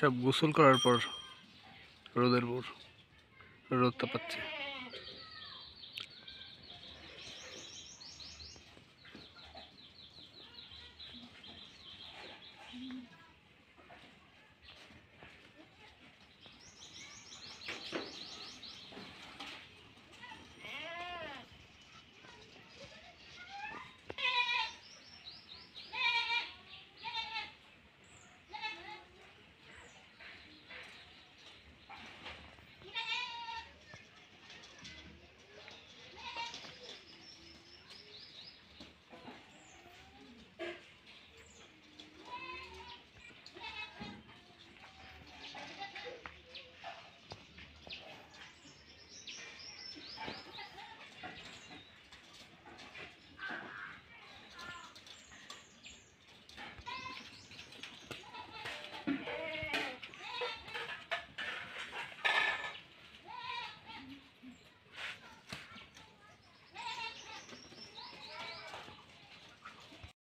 সব গোসল করার পর রোদের পর রোদ পাচ্ছে